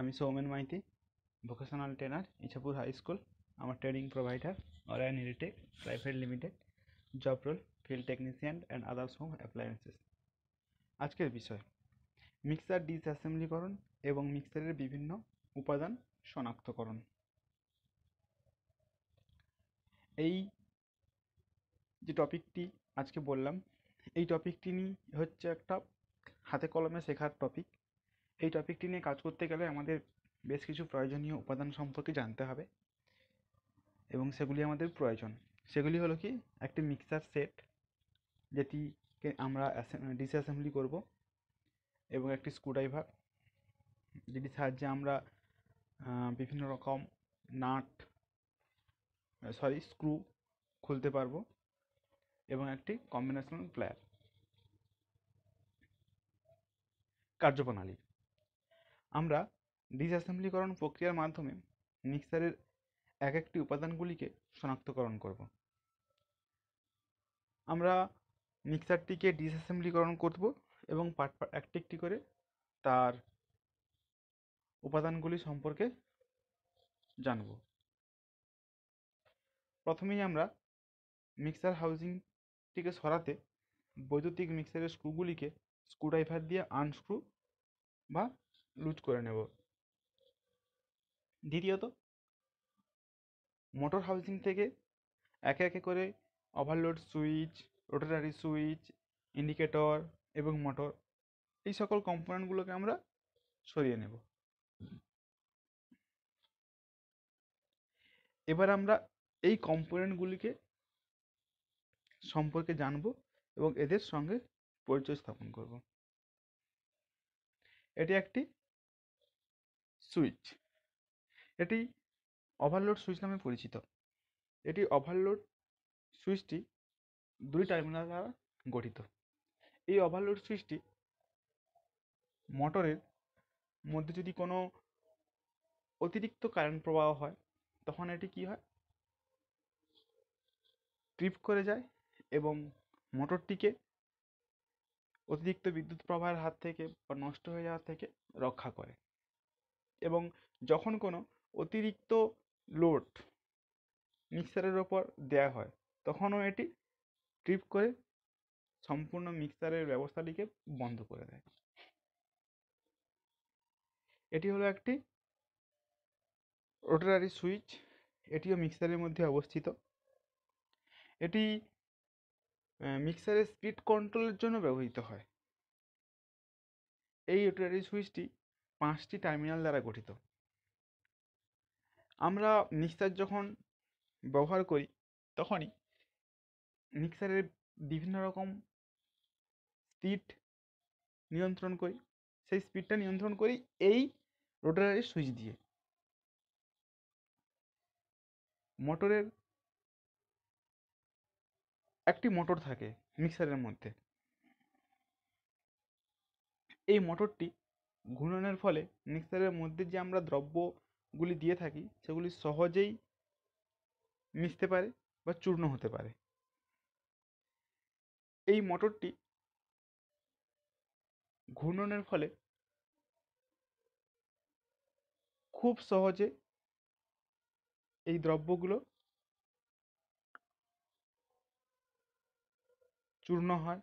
আমি Soumen Maity vocational trainer Ichapur high school আমার training provider অরায়ন ইরিটেক private limited job role field technician and others home appliances আজকের বিষয় মিক্সার ডিসঅ্যাসেম্বলিকরণ এবং মিক্সারের বিভিন্ন উপাদান শনাক্তকরণ এই যে টপিকটি আজকে বললাম এই টপিকটি নিয়ে হচ্ছে একটা হাতে কলমে শেখার টপিক এই টপিকটি নিয়ে কাজ করতে গেলে আমাদের বেশ কিছু প্রয়োজনীয় উপাদান সম্পর্কে জানতে হবে এবং সেগুলি আমাদের প্রয়োজন সেগুলি হলো কি একটি মিক্সার সেট যেটিকে আমরা অ্যাসেম্বলি করব এবং একটি স্ক্রুড্রাইভার যেটির সাহায্যে আমরা বিভিন্ন রকম নাট সরি স্ক্রু খুলতে পারবো এবং একটি কম্বিনেশনাল প্লেয়ার কার্যপ্রণালী আমরা ডিসঅ্যাসেম্বলিকরণ প্রক্রিয়ার মাধ্যমে মিক্সারের এক একটি উপাদানগুলিকে শনাক্তকরণ করব আমরা মিক্সারটিকে ডিসঅ্যাসেম্বলিকরণ করব এবং পার্ট একটি একটি করে তার উপাদানগুলি সম্পর্কে জানব প্রথমেই আমরা মিক্সার হাউজিংটিকে সরাতে বৈদ্যুতিক মিক্সারের স্ক্রুগুলিকে স্ক্রুড্রাইভার দিয়ে আনস্ক্রু বা লুজ করে নেব দ্বিতীয়ত মোটর হাউসিং থেকে একে একে করে overload switch rotary switch indicator এবং মোটর এই সকল কম্পোনেন্টগুলোকে আমরা সরিয়ে নেব এবার আমরা এই কম্পোনেন্টগুলিকে সম্পর্কে জানব এবং এদের সঙ্গে পরিচয় স্থাপন করব এটি একটি সুইচ এটি ওভারলোড সুইচ নামে পরিচিত এটি ওভারলোড সুইচটি দুই টার্মিনাল দ্বারা গঠিত এই ওভারলোড সুইচটি মোটরের মধ্যে যদি কোনো অতিরিক্ত কারেন্ট প্রবাহ হয় তখন এটি কি হয় ট্রিপ করে যায় এবং মোটরটিকে অতিরিক্ত বিদ্যুৎ প্রবাহের হাত থেকে বা নষ্ট হয়ে যাওয়ার থেকে রক্ষা করে এবং যখন কোনো অতিরিক্ত লোড মিক্সারের ওপর দেওয়া হয় তখনও এটি ট্রিপ করে সম্পূর্ণ মিক্সারের ব্যবস্থাটিকে বন্ধ করে দেয় এটি হলো একটি রোটারারি সুইচ এটিও মিক্সারের মধ্যে অবস্থিত এটি মিক্সারের স্পিড কন্ট্রোলের জন্য ব্যবহৃত হয় এই রোটারারি সুইচটি পাঁচটি টার্মিনাল দ্বারা গঠিত আমরা মিক্সার যখন ব্যবহার করি তখনই মিক্সারের বিভিন্ন রকম স্পিড নিয়ন্ত্রণ করি সেই স্পিডটা নিয়ন্ত্রণ করি এই রোটারের সুইচ দিয়ে মোটরের একটি মোটর থাকে মিক্সারের মধ্যে এই মোটরটি ঘূর্ণনের ফলে মিক্সারের মধ্যে যে আমরা দ্রব্যগুলি দিয়ে থাকি সেগুলি সহজেই মিশতে পারে বা চূর্ণ হতে পারে এই মোটরটি ঘূর্ণনের ফলে খুব সহজে এই দ্রব্যগুলো চূর্ণ হয়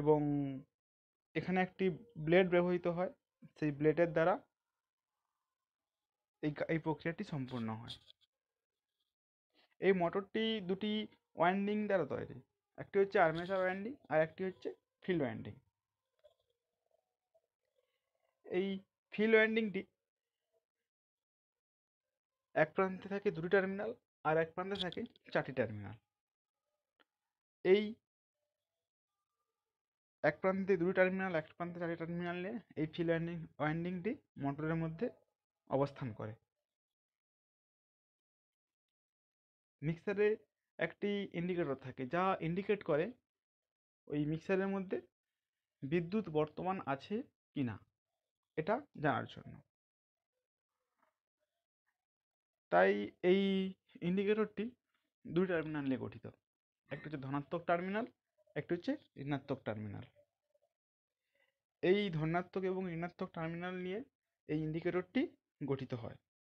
এবং এখানে একটি ব্লেড ব্যবহৃত হয় সেই ব্লেডের দ্বারা এই এই প্রক্রিয়াটি সম্পূর্ণ হয় এই মোটরটি দুটি ওয়াইন্ডিং দ্বারা তৈরি একটি হচ্ছে আর্মেচার ওয়াইন্ডিং আর একটি হচ্ছে ফিল্ড ওয়াইন্ডিং এই ফিল্ড ওয়াইন্ডিংটি এক প্রান্তে থাকে দুটি টার্মিনাল আর এক প্রান্তে থাকে চারটি টার্মিনাল এই এক প্রান্তে দুটি টার্মিনাল এক প্রান্তে চারটি টার্মিনালে এই ফিল ওয়াইন্ডিং ওয়াইন্ডিংটি মোটরের মধ্যে অবস্থান করে মিক্সারে একটি ইন্ডিকেটর থাকে যা ইন্ডিকেট করে ওই মিক্সারের মধ্যে বিদ্যুৎ বর্তমান আছে কি না এটা জানার জন্য তাই এই ইন্ডিকেটরটি দুই টার্মিনাল নিয়ে গঠিত একটা হচ্ছে ধনাত্মক টার্মিনাল একটি হচ্ছে ঋণাত্মক টার্মিনাল এই ধনাত্মক এবং ঋণাত্মক টার্মিনাল নিয়ে এই ইন্ডিকেটরটি গঠিত হয়